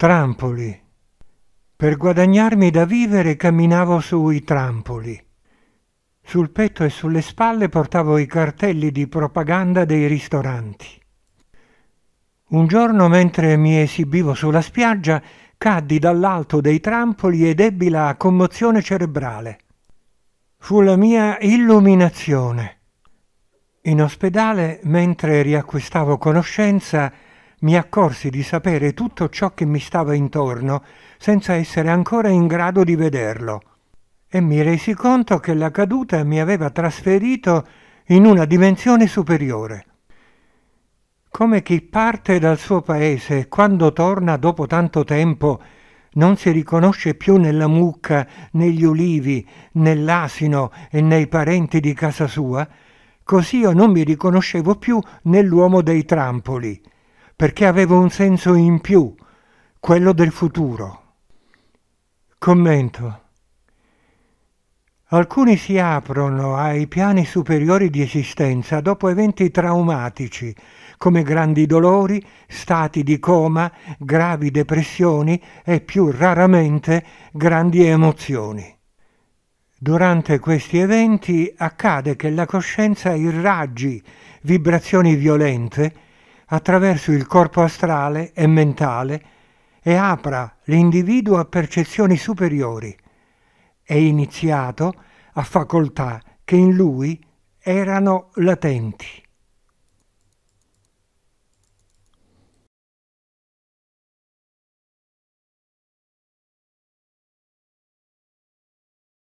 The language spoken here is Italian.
Trampoli. Per guadagnarmi da vivere camminavo sui trampoli. Sul petto e sulle spalle portavo i cartelli di propaganda dei ristoranti. Un giorno, mentre mi esibivo sulla spiaggia, caddi dall'alto dei trampoli ed ebbi la commozione cerebrale. Fu la mia illuminazione. In ospedale, mentre riacquistavo conoscenza, mi accorsi di sapere tutto ciò che mi stava intorno senza essere ancora in grado di vederlo e mi resi conto che la caduta mi aveva trasferito in una dimensione superiore. Come chi parte dal suo paese e quando torna dopo tanto tempo non si riconosce più nella mucca, negli ulivi, nell'asino e nei parenti di casa sua, così io non mi riconoscevo più nell'uomo dei trampoli perché avevo un senso in più, quello del futuro. Commento. Alcuni si aprono ai piani superiori di esistenza dopo eventi traumatici, come grandi dolori, stati di coma, gravi depressioni e più raramente grandi emozioni. Durante questi eventi accade che la coscienza irraggi vibrazioni violente attraverso il corpo astrale e mentale e apra l'individuo a percezioni superiori. È iniziato a facoltà che in lui erano latenti.